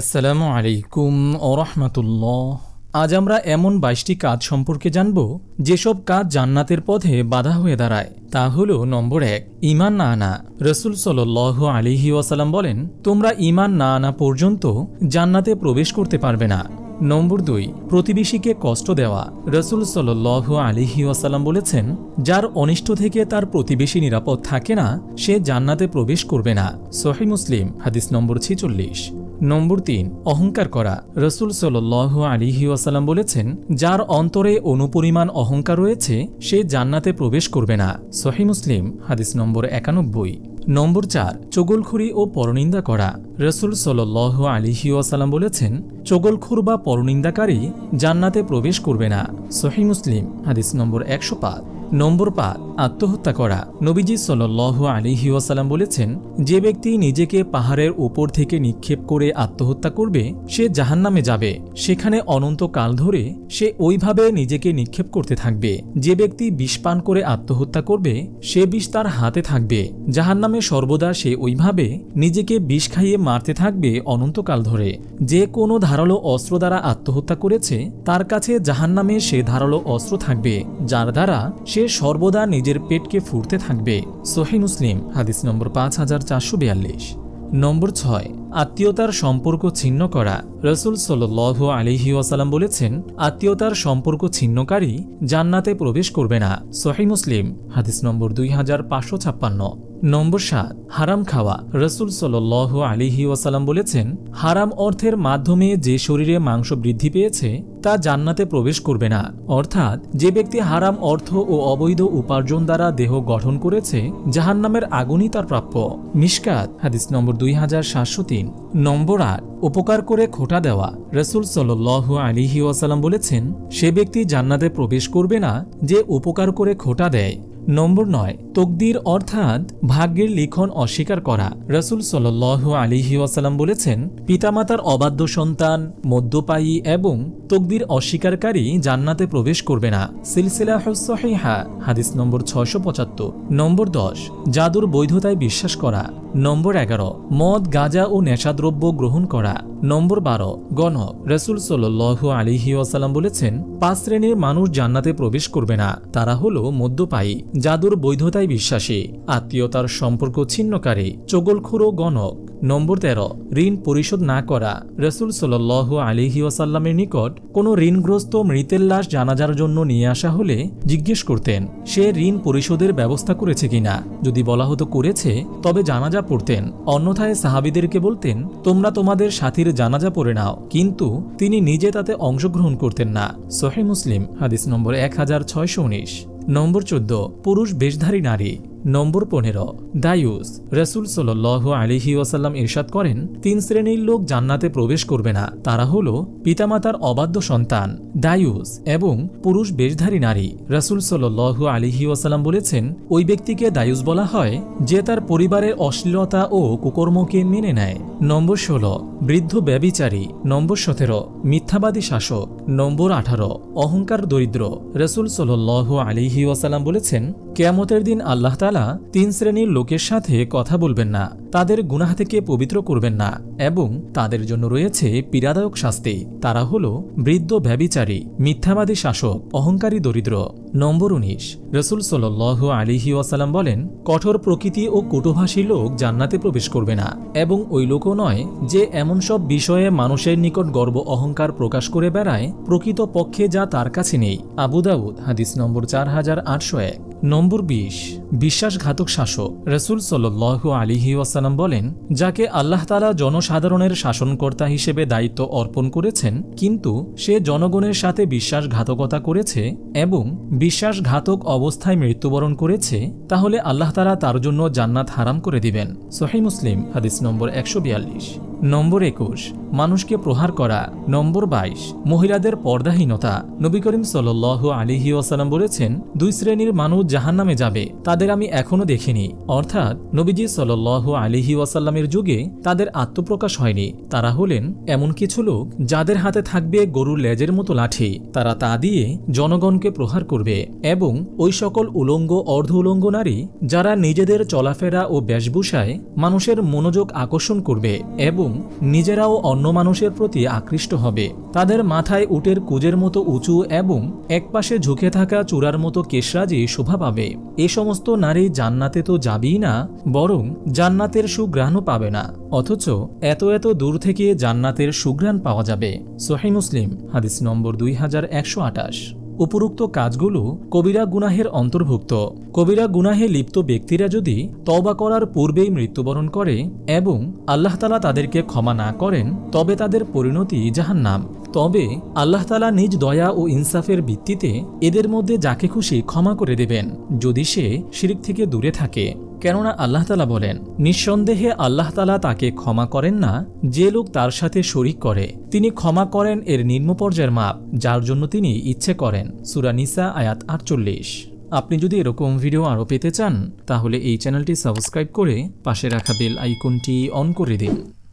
আসসালামু আলাইকুম রহমতুল্লাহ আজ আমরা এমন বাইশটি কাজ সম্পর্কে জানব যেসব কাজ জান্নাতের পথে বাধা হয়ে দাঁড়ায় তা হল নম্বর এক ইমান না আনা রসুল সাল আলিহি ওয়াসালাম বলেন তোমরা ইমান না আনা পর্যন্ত জান্নাতে প্রবেশ করতে পারবে না নম্বর দুই প্রতিবেশীকে কষ্ট দেওয়া রসুল সাল আলিহি ওয়াসালাম বলেছেন যার অনিষ্ট থেকে তার প্রতিবেশী নিরাপদ থাকে না সে জান্নাতে প্রবেশ করবে না সহি মুসলিম হাদিস নম্বর ছেচল্লিশ নম্বর তিন অহংকার করা রসুল সাল্লু আলিহি ওয়াসাল্লাম বলেছেন যার অন্তরে অনুপরিমাণ অহংকার রয়েছে সে জান্নাতে প্রবেশ করবে না সহি মুসলিম হাদিস নম্বর একানব্বই নম্বর চার চগলখুরি ও পরনিন্দা করা রসুল সাল্লাহ আলিহি ওয়াসালাম বলেছেন চগলখুর বা পরনিন্দাকারী জান্নাতে প্রবেশ করবে না সহি মুসলিম হাদিস নম্বর একশো পাঁচ নম্বর পাঁচ আত্মহত্যা করা নবীজি সাল আলিহি ওয়াসালাম বলেছেন যে ব্যক্তি নিজেকে পাহাড়ের উপর থেকে নিক্ষেপ করে আত্মহত্যা করবে সে জাহান্নামে যাবে সেখানে অনন্তকাল ধরে সে ওইভাবে নিজেকে নিক্ষেপ করতে থাকবে যে ব্যক্তি বিষ পান করে আত্মহত্যা করবে সে বিষ তার হাতে থাকবে জাহান্নামে সর্বদা সে ওইভাবে নিজেকে বিষ খাইয়ে মারতে থাকবে অনন্তকাল ধরে যে কোনো ধারালো অস্ত্র দ্বারা আত্মহত্যা করেছে তার কাছে জাহান্নামে সে ধারালো অস্ত্র থাকবে যার দ্বারা সে সর্বদা নিজের পেটকে ফুরতে থাকবে সহি মুসলিম হাদিস নম্বর পাঁচ হাজার চারশো বিয়াল্লিশ নম্বর ছয় আত্মীয়তার সম্পর্ক ছিন্ন করা রসুল সোল্লহ আলিহি ওয়াসালাম বলেছেন আত্মীয়তার সম্পর্ক ছিন্নকারী জান্নাতে প্রবেশ করবে না সহি মুসলিম হাদিস নম্বর দুই হাজার পাঁচশো ছাপ্পান্ন নম্বর সাত হারাম খাওয়া রসুল সোল্লহ আলিহি ওয়াসালাম বলেছেন হারাম অর্থের মাধ্যমে যে শরীরে মাংস বৃদ্ধি পেয়েছে তা জান্নাতে প্রবেশ করবে না অর্থাৎ যে ব্যক্তি হারাম অর্থ ও অবৈধ উপার্জন দ্বারা দেহ গঠন করেছে জাহান নামের আগুনই তার প্রাপ্য মিসকাত হাদিস নম্বর দুই হাজার সাতশো তিন নম্বর আট উপকার করে খোটা দেওয়া রসুল সাল আলিহি ওয়াসালাম বলেছেন সে ব্যক্তি জান্নাতে প্রবেশ করবে না যে উপকার করে খোটা দেয় নম্বর নয় তকদির অর্থাৎ ভাগ্যের লিখন অস্বীকার করা রসুল সাল আলিহি ওয়াসালাম বলেছেন পিতামাতার অবাধ্য সন্তান মদ্যপায়ী এবং তকদির অস্বীকারকারী জান্নাতে প্রবেশ করবে না সিলসিলা হসহিহা হাদিস নম্বর ছয়শ পঁচাত্তর নম্বর দশ জাদুর বৈধতায় বিশ্বাস করা নম্বর এগারো মদ গাঁজা ও নেশাদ্রব্য গ্রহণ করা নম্বর বারো গণ রসুল সোল্লু আলিহি ওয়াসাল্লাম বলেছেন পাঁচ শ্রেণীর মানুষ জান্নাতে প্রবেশ করবে না তারা হল মদ্যপায়ী যাদুর বৈধতায় বিশ্বাসী আত্মীয়তার সম্পর্ক ছিন্নকারী চগলখুরো গণক নম্বর তেরো ঋণ পরিশোধ না করা রসুল সাল আলিহি ওয়াসাল্লামের নিকট কোনো ঋণগ্রস্ত মৃতের লাশ জানাজার জন্য নিয়ে আসা হলে জিজ্ঞেস করতেন সে ঋণ পরিশোধের ব্যবস্থা করেছে কিনা যদি বলা হতো করেছে তবে জানাজা পড়তেন অন্যথায় সাহাবিদেরকে বলতেন তোমরা তোমাদের সাথীর জানাজা পড়ে নাও কিন্তু তিনি নিজে তাতে অংশগ্রহণ করতেন না সোহে মুসলিম হাদিস নম্বর এক হাজার ছয়শো উনিশ নম্বর চোদ্দ পুরুষ বেশধারী নারী নম্বর পনেরো দায়ুস রসুল সোল্লু আলিহি ওয়াসাল্লাম ইরশাদ করেন তিন শ্রেণীর লোক জান্নাতে প্রবেশ করবে না তারা হল পিতামাতার অবাধ্য সন্তান দায়ুস এবং পুরুষ বেশধারী নারী রসুল সোল্লু আলিহি ওয়াসাল্লাম বলেছেন ওই ব্যক্তিকে দায়ুস বলা হয় যে তার পরিবারের অশ্লীলতা ও কুকর্মকে মেনে নেয় নম্বর ষোলো বৃদ্ধ ব্যবিচারী নম্বর সতেরো মিথ্যাবাদী শাসক নম্বর আঠারো অহংকার দরিদ্র রসুল সোল্লু আলিহি ওয়াসাল্লাম বলেছেন কেয়ামতের দিন আল্লাহতালা তিন শ্রেণীর লোকের সাথে কথা বলবেন না তাদের গুনাহ থেকে পবিত্র করবেন না এবং তাদের জন্য রয়েছে পীড়াদায়ক শাস্তি তারা হল বৃদ্ধ ব্যবিচারী মিথ্যাবাদী শাসক অহংকারী দরিদ্র নম্বর উনিশ রসুল সাল আলিহি ওয়াসালাম বলেন কঠোর প্রকৃতি ও কুটুভাষী লোক জান্নাতে প্রবেশ করবে না এবং ওই লোকও নয় যে এমন সব বিষয়ে মানুষের নিকট গর্ব অহংকার প্রকাশ করে বেড়ায় প্রকৃত পক্ষে যা তার কাছে নেই আবুদাউদ হাদিস নম্বর চার হাজার আটশো এক নম্বর বিশ বিশ্বাসঘাতক শাসক রসুল সাল্লু আলিহি ওয়াসালাম সাল্লাম বলেন যাকে আল্লাহ তালা জনসাধারণের শাসনকর্তা হিসেবে দায়িত্ব অর্পণ করেছেন কিন্তু সে জনগণের সাথে বিশ্বাসঘাতকতা করেছে এবং বিশ্বাসঘাতক অবস্থায় মৃত্যুবরণ করেছে তাহলে আল্লাহ তালা তার জন্য জান্নাত হারাম করে দিবেন সোহাই মুসলিম হাদিস নম্বর একশো নম্বর একুশ মানুষকে প্রহার করা নম্বর বাইশ মহিলাদের পর্দাহীনতা নবী করিম সাল আলিহি ওসালাম বলেছেন দুই শ্রেণীর মানুষ জাহান নামে যাবে তাদের আমি এখনও দেখিনি অর্থাৎ নবীজি সাল আলিহি ওয়াসাল্লামের যুগে তাদের আত্মপ্রকাশ হয়নি তারা হলেন এমন কিছু লোক যাদের হাতে থাকবে গরুর লেজের মতো লাঠি তারা তা দিয়ে জনগণকে প্রহার করবে এবং ওই সকল উলঙ্গ অর্ধ উলঙ্গ নারী যারা নিজেদের চলাফেরা ও বেশভূষায় মানুষের মনোযোগ আকর্ষণ করবে এবং নিজেরাও অন্য মানুষের প্রতি আকৃষ্ট হবে তাদের মাথায় উটের কুজের মতো উঁচু এবং একপাশে ঝুঁকে থাকা চূড়ার মতো কেশরাজি শোভা পাবে এ সমস্ত নারী জান্নাতে তো যাবেই না বরং জান্নাতের সুগ্রাণও পাবে না অথচ এত এত দূর থেকে জান্নাতের সুগ্রাণ পাওয়া যাবে সোহাই মুসলিম হাদিস নম্বর দুই হাজার একশো আঠাশ উপরুক্ত কাজগুলো কবিরা গুনাহের অন্তর্ভুক্ত কবিরা গুনাহে লিপ্ত ব্যক্তিরা যদি তবা করার পূর্বেই মৃত্যুবরণ করে এবং আল্লাহতালা তাদেরকে ক্ষমা না করেন তবে তাদের পরিণতি নাম তবে আল্লাহতালা নিজ দয়া ও ইনসাফের ভিত্তিতে এদের মধ্যে যাকে খুশি ক্ষমা করে দেবেন যদি সে শিরিক থেকে দূরে থাকে কেননা আল্লাহ তালা বলেন নিঃসন্দেহে আল্লাহ তালা তাকে ক্ষমা করেন না যে লোক তার সাথে শরিক করে তিনি ক্ষমা করেন এর নিম্ন পর্যায়ের মাপ যার জন্য তিনি ইচ্ছে করেন সুরানিসা আয়াত আটচল্লিশ আপনি যদি এরকম ভিডিও আরও পেতে চান তাহলে এই চ্যানেলটি সাবস্ক্রাইব করে পাশে রাখা বেল আইকনটি অন করে দিন